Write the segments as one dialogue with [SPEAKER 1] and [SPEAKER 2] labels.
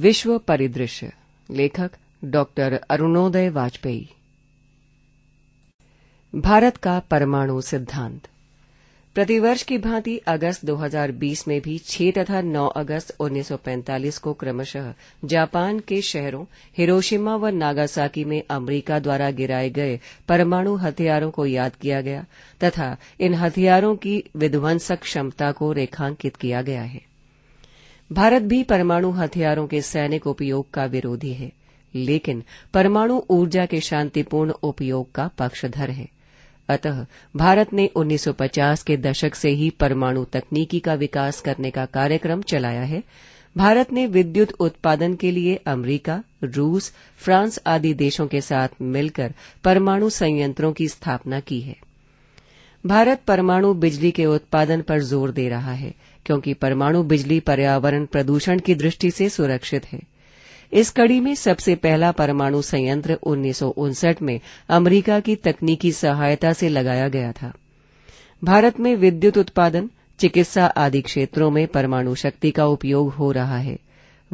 [SPEAKER 1] विश्व परिदृश्य लेखक डॉ अरुणोदय वाजपेयी भारत का परमाणु सिद्धांत प्रतिवर्ष की भांति अगस्त 2020 में भी 6 तथा 9 अगस्त 1945 को क्रमशः जापान के शहरों हिरोशिमा व नागासाकी में अमरीका द्वारा गिराए गए परमाणु हथियारों को याद किया गया तथा इन हथियारों की विध्वंसक क्षमता को रेखांकित किया गया है भारत भी परमाणु हथियारों के सैनिक उपयोग का विरोधी है लेकिन परमाणु ऊर्जा के शांतिपूर्ण उपयोग का पक्षधर है अतः भारत ने 1950 के दशक से ही परमाणु तकनीकी का विकास करने का कार्यक्रम चलाया है भारत ने विद्युत उत्पादन के लिए अमरीका, रूस फ्रांस आदि देशों के साथ मिलकर परमाणु संयंत्रों की स्थापना की है भारत परमाणु बिजली के उत्पादन पर जोर दे रहा है क्योंकि परमाणु बिजली पर्यावरण प्रदूषण की दृष्टि से सुरक्षित है इस कड़ी में सबसे पहला परमाणु संयंत्र उन्नीस में अमरीका की तकनीकी सहायता से लगाया गया था भारत में विद्युत उत्पादन चिकित्सा आदि क्षेत्रों में परमाणु शक्ति का उपयोग हो रहा है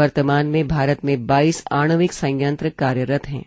[SPEAKER 1] वर्तमान में भारत में 22 आणविक संयंत्र कार्यरत हैं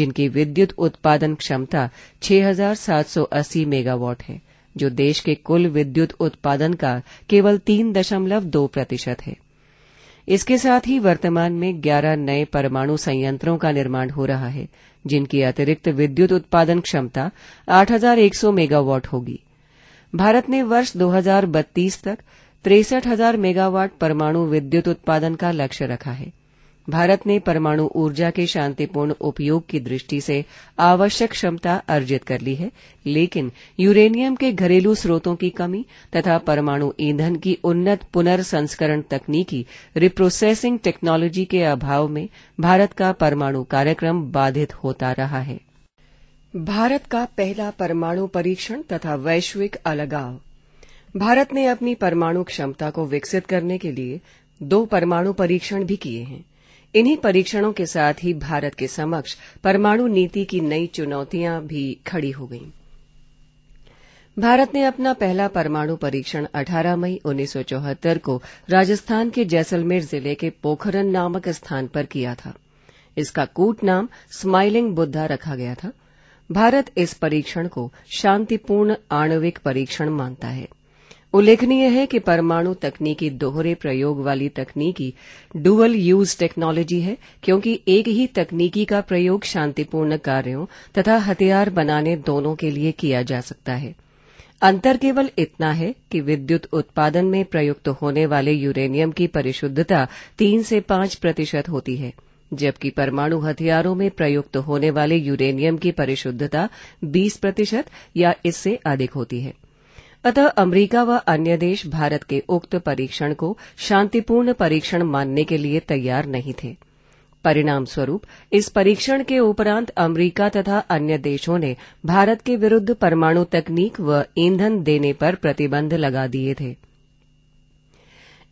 [SPEAKER 1] जिनकी विद्युत उत्पादन क्षमता 6,780 मेगावाट है जो देश के कुल विद्युत उत्पादन का केवल तीन दशमलव दो प्रतिशत है इसके साथ ही वर्तमान में 11 नए परमाणु संयंत्रों का निर्माण हो रहा है जिनकी अतिरिक्त विद्युत उत्पादन क्षमता 8,100 मेगावाट होगी भारत ने वर्ष 2032 तक तिरसठ हजार मेगावाट परमाणु विद्युत उत्पादन का लक्ष्य रखा है भारत ने परमाणु ऊर्जा के शांतिपूर्ण उपयोग की दृष्टि से आवश्यक क्षमता अर्जित कर ली है लेकिन यूरेनियम के घरेलू स्रोतों की कमी तथा परमाणु ईंधन की उन्नत पुनर्संस्करण तकनीकी रिप्रोसेसिंग टेक्नोलॉजी के अभाव में भारत का परमाणु कार्यक्रम बाधित होता रहा है भारत का पहला परमाणु परीक्षण तथा वैश्विक अलगाव भारत ने अपनी परमाणु क्षमता को विकसित करने के लिए दो परमाणु परीक्षण भी किए हैं इन्हीं परीक्षणों के साथ ही भारत के समक्ष परमाणु नीति की नई चुनौतियां भी खड़ी हो गईं भारत ने अपना पहला परमाणु परीक्षण 18 मई 1974 को राजस्थान के जैसलमेर जिले के पोखरन नामक स्थान पर किया था इसका कूट नाम स्माइलिंग बुद्धा रखा गया था भारत इस परीक्षण को शांतिपूर्ण आणविक परीक्षण मानता है उल्लेखनीय है कि परमाणु तकनीकी दोहरे प्रयोग वाली तकनीकी डुअल यूज टेक्नोलॉजी है क्योंकि एक ही तकनीकी का प्रयोग शांतिपूर्ण कार्यों तथा हथियार बनाने दोनों के लिए किया जा सकता है अंतर केवल इतना है कि विद्युत उत्पादन में प्रयुक्त होने वाले यूरेनियम की परिशुद्धता तीन से पांच प्रतिशत होती है जबकि परमाणु हथियारों में प्रयुक्त होने वाले यूरेनियम की परिशुद्धता 20 प्रतिशत या इससे अधिक होती है अतः अमरीका व अन्य देश भारत के उक्त परीक्षण को शांतिपूर्ण परीक्षण मानने के लिए तैयार नहीं थे परिणाम स्वरूप इस परीक्षण के उपरांत अमरीका तथा अन्य देशों ने भारत के विरुद्ध परमाणु तकनीक व ईंधन देने पर प्रतिबंध लगा दिए थे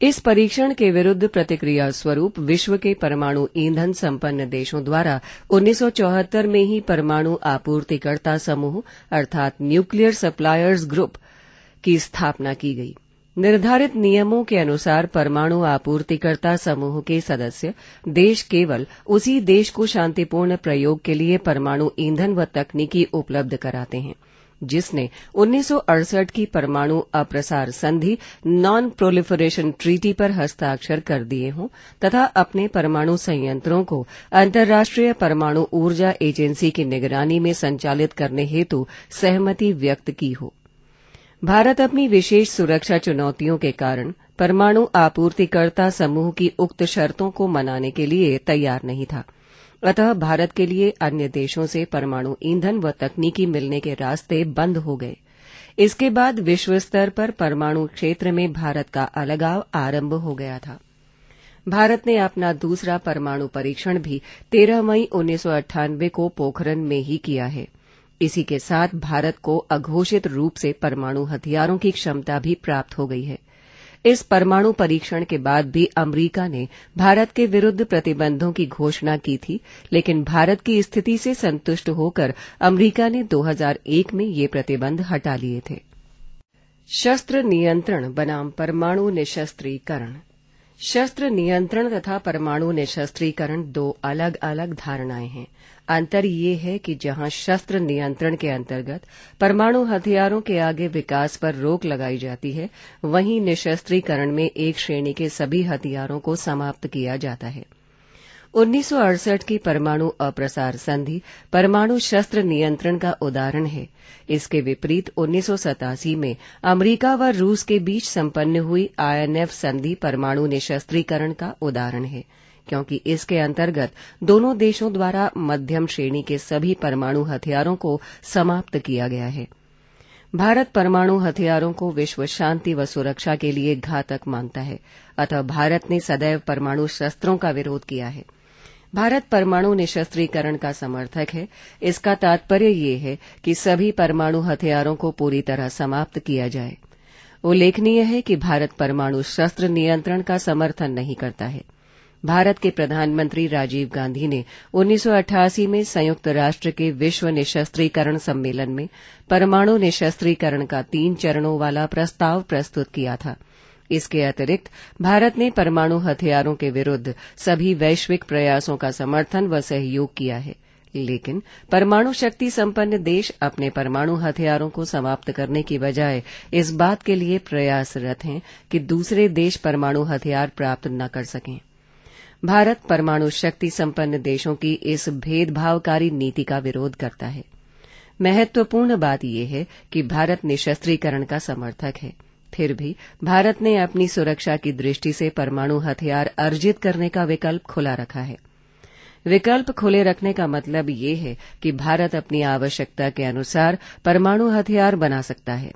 [SPEAKER 1] इस परीक्षण के विरुद्ध प्रतिक्रिया स्वरूप विश्व के परमाणु ईंधन संपन्न देशों द्वारा 1974 में ही परमाणु आपूर्तिकर्ता समूह अर्थात न्यूक्लियर सप्लायर्स ग्रुप की स्थापना की गई निर्धारित नियमों के अनुसार परमाणु आपूर्तिकर्ता समूह के सदस्य देश केवल उसी देश को शांतिपूर्ण प्रयोग के लिए परमाणु ईंधन व तकनीकी उपलब्ध कराते हैं जिसने 1968 की परमाणु अप्रसार संधि नॉन प्रोलिफरेशन ट्रीटी पर हस्ताक्षर कर दिए हों तथा अपने परमाणु संयंत्रों को अंतर्राष्ट्रीय परमाणु ऊर्जा एजेंसी की निगरानी में संचालित करने हेतु सहमति व्यक्त की हो भारत अपनी विशेष सुरक्षा चुनौतियों के कारण परमाणु आपूर्तिकर्ता समूह की उक्त शर्तों को मनाने के लिए तैयार नहीं था अतः भारत के लिए अन्य देशों से परमाणु ईंधन व तकनीकी मिलने के रास्ते बंद हो गए इसके बाद विश्व स्तर पर परमाणु क्षेत्र में भारत का अलगाव आरंभ हो गया था भारत ने अपना दूसरा परमाणु परीक्षण भी 13 मई उन्नीस को पोखरण में ही किया है इसी के साथ भारत को अघोषित रूप से परमाणु हथियारों की क्षमता भी प्राप्त हो गई है इस परमाणु परीक्षण के बाद भी अमरीका ने भारत के विरुद्ध प्रतिबंधों की घोषणा की थी लेकिन भारत की स्थिति से संतुष्ट होकर अमरीका ने 2001 में ये प्रतिबंध हटा लिए थे शस्त्र नियंत्रण बनाम परमाणु निशस्त्रीकरण शस्त्र नियंत्रण तथा परमाणु निशस्त्रीकरण दो अलग अलग धारणाएं हैं अंतर ये है कि जहां शस्त्र नियंत्रण के अंतर्गत परमाणु हथियारों के आगे विकास पर रोक लगाई जाती है वहीं निशस्त्रीकरण में एक श्रेणी के सभी हथियारों को समाप्त किया जाता है 1968 की परमाणु अप्रसार संधि परमाणु शस्त्र नियंत्रण का उदाहरण है इसके विपरीत उन्नीस में अमरीका व रूस के बीच संपन्न हुई आईएनएफ संधि परमाणु निशस्त्रीकरण का उदाहरण है क्योंकि इसके अंतर्गत दोनों देशों द्वारा मध्यम श्रेणी के सभी परमाणु हथियारों को समाप्त किया गया है भारत परमाणु हथियारों को विश्व शांति व सुरक्षा के लिए घातक मानता है अतः भारत ने सदैव परमाणु शस्त्रों का विरोध किया है भारत परमाणु निशस्त्रीकरण का समर्थक है इसका तात्पर्य ये है कि सभी परमाणु हथियारों को पूरी तरह समाप्त किया जाए उल्लेखनीय है कि भारत परमाणु शस्त्र नियंत्रण का समर्थन नहीं करता है भारत के प्रधानमंत्री राजीव गांधी ने 1988 में संयुक्त राष्ट्र के विश्व निशस्त्रीकरण सम्मेलन में परमाणु निशस्त्रीकरण का तीन चरणों वाला प्रस्ताव प्रस्तुत किया था इसके अतिरिक्त भारत ने परमाणु हथियारों के विरुद्ध सभी वैश्विक प्रयासों का समर्थन व सहयोग किया है लेकिन परमाणु शक्ति संपन्न देश अपने परमाणु हथियारों को समाप्त करने की बजाय इस बात के लिए प्रयासरत हैं कि दूसरे देश परमाणु हथियार प्राप्त न कर सकें भारत परमाणु शक्ति संपन्न देशों की इस भेदभावकारी नीति का विरोध करता है महत्वपूर्ण बात यह है कि भारत निशस्त्रीकरण का समर्थक है फिर भी भारत ने अपनी सुरक्षा की दृष्टि से परमाणु हथियार अर्जित करने का विकल्प खुला रखा है विकल्प खुले रखने का मतलब यह है कि भारत अपनी आवश्यकता के अनुसार परमाणु हथियार बना सकता है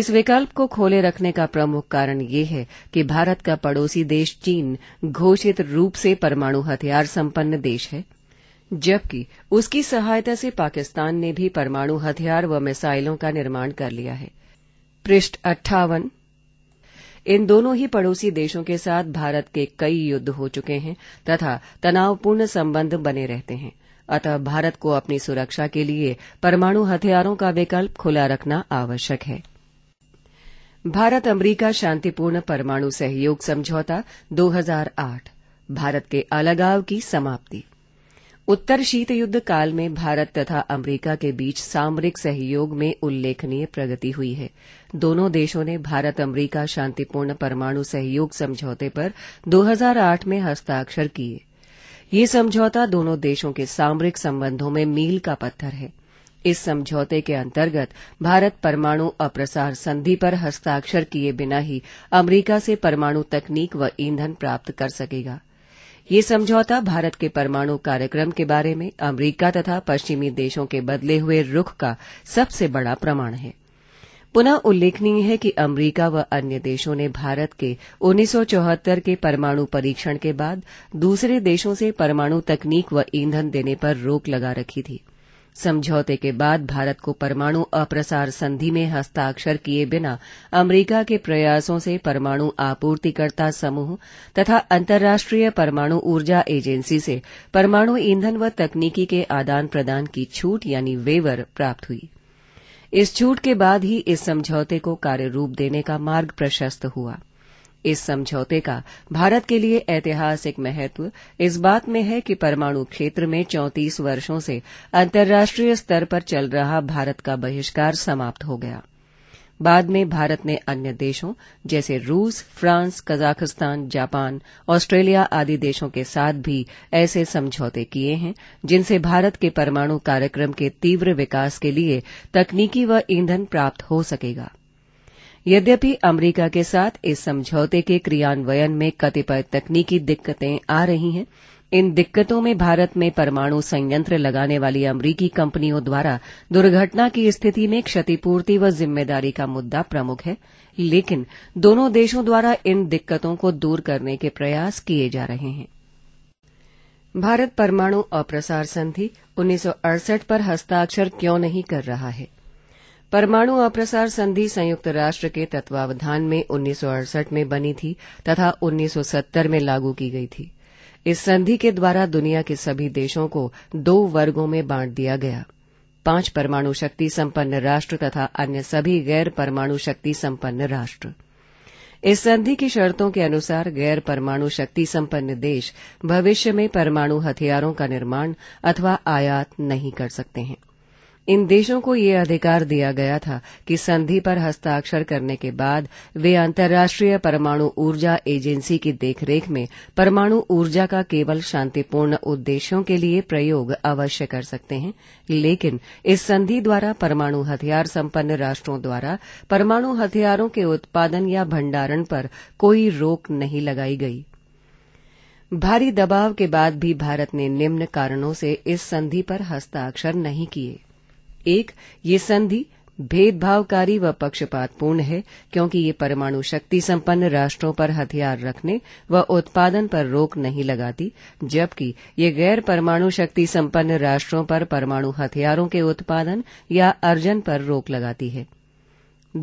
[SPEAKER 1] इस विकल्प को खोले रखने का प्रमुख कारण यह है कि भारत का पड़ोसी देश चीन घोषित रूप से परमाणु हथियार संपन्न देश है जबकि उसकी सहायता से पाकिस्तान ने भी परमाणु हथियार व मिसाइलों का निर्माण कर लिया है पृष्ठ अट्ठावन इन दोनों ही पड़ोसी देशों के साथ भारत के कई युद्ध हो चुके हैं तथा तनावपूर्ण संबंध बने रहते हैं अतः भारत को अपनी सुरक्षा के लिए परमाणु हथियारों का विकल्प खुला रखना आवश्यक है भारत अमरीका शांतिपूर्ण परमाणु सहयोग समझौता 2008 भारत के अलगाव की समाप्ति उत्तर युद्ध काल में भारत तथा अमरीका के बीच सामरिक सहयोग में उल्लेखनीय प्रगति हुई है दोनों देशों ने भारत अमरीका शांतिपूर्ण परमाणु सहयोग समझौते पर 2008 में हस्ताक्षर किए ये समझौता दोनों देशों के सामरिक संबंधों में मील का पत्थर है इस समझौते के अंतर्गत भारत परमाणु अप्रसार संधि पर हस्ताक्षर किए बिना ही अमरीका से परमाणु तकनीक व ईंधन प्राप्त कर सकेगा ये समझौता भारत के परमाणु कार्यक्रम के बारे में अमरीका तथा पश्चिमी देशों के बदले हुए रुख का सबसे बड़ा प्रमाण है पुनः उल्लेखनीय है कि अमरीका व अन्य देशों ने भारत के 1974 के परमाणु परीक्षण के बाद दूसरे देशों से परमाणु तकनीक व ईंधन देने पर रोक लगा रखी थी समझौते के बाद भारत को परमाणु अप्रसार संधि में हस्ताक्षर किए बिना अमरीका के प्रयासों से परमाणु आपूर्तिकर्ता समूह तथा अंतर्राष्ट्रीय परमाणु ऊर्जा एजेंसी से परमाणु ईंधन व तकनीकी के आदान प्रदान की छूट यानी वेवर प्राप्त हुई इस छूट के बाद ही इस समझौते को कार्यरूप देने का मार्ग प्रशस्त हुआ इस समझौते का भारत के लिए ऐतिहासिक महत्व इस बात में है कि परमाणु क्षेत्र में 34 वर्षों से अंतर्राष्ट्रीय स्तर पर चल रहा भारत का बहिष्कार समाप्त हो गया बाद में भारत ने अन्य देशों जैसे रूस फ्रांस कजाकिस्तान जापान ऑस्ट्रेलिया आदि देशों के साथ भी ऐसे समझौते किए हैं जिनसे भारत के परमाणु कार्यक्रम के तीव्र विकास के लिए तकनीकी व ईंधन प्राप्त हो सकेगा यद्यपि अमरीका के साथ इस समझौते के क्रियान्वयन में कतिपय तकनीकी दिक्कतें आ रही हैं इन दिक्कतों में भारत में परमाणु संयंत्र लगाने वाली अमरीकी कंपनियों द्वारा दुर्घटना की स्थिति में क्षतिपूर्ति व जिम्मेदारी का मुद्दा प्रमुख है लेकिन दोनों देशों द्वारा इन दिक्कतों को दूर करने के प्रयास किए जा रहे हैं भारत परमाणु अप्रसार संधि 1968 पर हस्ताक्षर क्यों नहीं कर रहा है परमाणु अप्रसार संधि संयुक्त राष्ट्र के तत्वावधान में उन्नीस में बनी थी तथा 1970 में लागू की गई थी इस संधि के द्वारा दुनिया के सभी देशों को दो वर्गों में बांट दिया गया पांच परमाणु शक्ति संपन्न राष्ट्र तथा अन्य सभी गैर परमाणु शक्ति संपन्न राष्ट्र इस संधि की शर्तों के अनुसार गैर परमाणु शक्ति संपन्न देश भविष्य में परमाणु हथियारों का निर्माण अथवा आयात नहीं कर सकते हैं इन देशों को ये अधिकार दिया गया था कि संधि पर हस्ताक्षर करने के बाद वे अंतर्राष्ट्रीय परमाणु ऊर्जा एजेंसी की देखरेख में परमाणु ऊर्जा का केवल शांतिपूर्ण उद्देश्यों के लिए प्रयोग अवश्य कर सकते हैं लेकिन इस संधि द्वारा परमाणु हथियार संपन्न राष्ट्रों द्वारा परमाणु हथियारों के उत्पादन या भंडारण पर कोई रोक नहीं लगाई गई भारी दबाव के बाद भी भारत ने निम्न कारणों से इस संधि पर हस्ताक्षर नहीं किए एक ये संधि भेदभावकारी व पक्षपातपूर्ण है क्योंकि ये परमाणु शक्ति संपन्न राष्ट्रों पर हथियार रखने व उत्पादन पर रोक नहीं लगाती जबकि ये गैर परमाणु शक्ति संपन्न राष्ट्रों पर परमाणु हथियारों के उत्पादन या अर्जन पर रोक लगाती है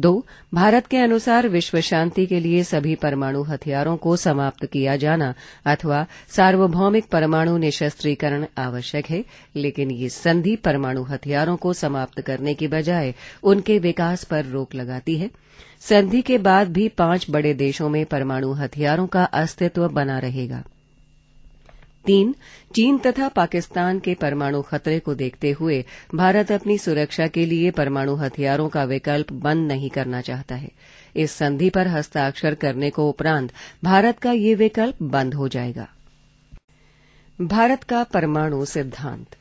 [SPEAKER 1] दो भारत के अनुसार विश्व शांति के लिए सभी परमाणु हथियारों को समाप्त किया जाना अथवा सार्वभौमिक परमाणु निशस्त्रीकरण आवश्यक है लेकिन ये संधि परमाणु हथियारों को समाप्त करने की बजाय उनके विकास पर रोक लगाती है संधि के बाद भी पांच बड़े देशों में परमाणु हथियारों का अस्तित्व बना रहेगा तीन चीन तथा पाकिस्तान के परमाणु खतरे को देखते हुए भारत अपनी सुरक्षा के लिए परमाणु हथियारों का विकल्प बंद नहीं करना चाहता है इस संधि पर हस्ताक्षर करने को उपरांत भारत का ये विकल्प बंद हो जाएगा भारत का परमाणु सिद्धांत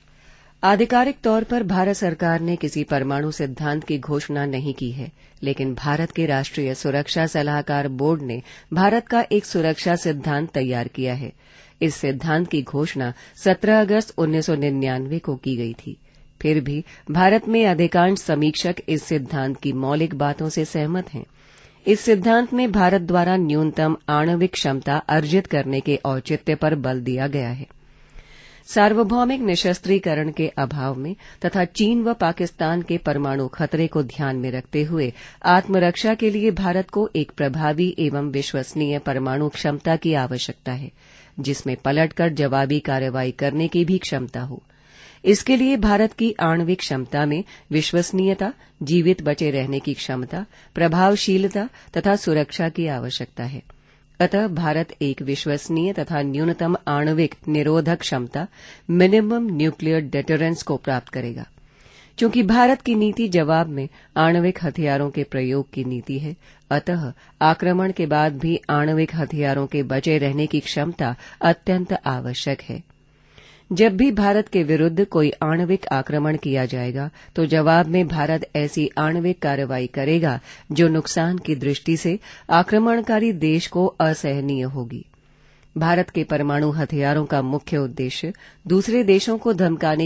[SPEAKER 1] आधिकारिक तौर पर भारत सरकार ने किसी परमाणु सिद्धांत की घोषणा नहीं की है लेकिन भारत के राष्ट्रीय सुरक्षा सलाहकार बोर्ड ने भारत का एक सुरक्षा सिद्धांत तैयार किया है इस सिद्धांत की घोषणा 17 अगस्त 1999 को की गई थी फिर भी भारत में अधिकांश समीक्षक इस सिद्धांत की मौलिक बातों से सहमत हैं इस सिद्धांत में भारत द्वारा न्यूनतम आणविक क्षमता अर्जित करने के औचित्य पर बल दिया गया है सार्वभौमिक निशस्त्रीकरण के अभाव में तथा चीन व पाकिस्तान के परमाणु खतरे को ध्यान में रखते हुए आत्मरक्षा के लिए भारत को एक प्रभावी एवं विश्वसनीय परमाणु क्षमता की आवश्यकता है जिसमें पलटकर जवाबी कार्रवाई करने की भी क्षमता हो इसके लिए भारत की आणविक क्षमता में विश्वसनीयता जीवित बचे रहने की क्षमता प्रभावशीलता तथा सुरक्षा की आवश्यकता है अतः भारत एक विश्वसनीय तथा न्यूनतम आणविक निरोधक क्षमता मिनिमम न्यूक्लियर डेटरेंस को प्राप्त करेगा क्योंकि भारत की नीति जवाब में आणविक हथियारों के प्रयोग की नीति है अतः आक्रमण के बाद भी आणविक हथियारों के बचे रहने की क्षमता अत्यंत आवश्यक है जब भी भारत के विरुद्ध कोई आणविक आक्रमण किया जाएगा तो जवाब में भारत ऐसी आणविक कार्रवाई करेगा जो नुकसान की दृष्टि से आक्रमणकारी देश को असहनीय होगी भारत के परमाणु हथियारों का मुख्य उद्देश्य दूसरे देशों को धमकाने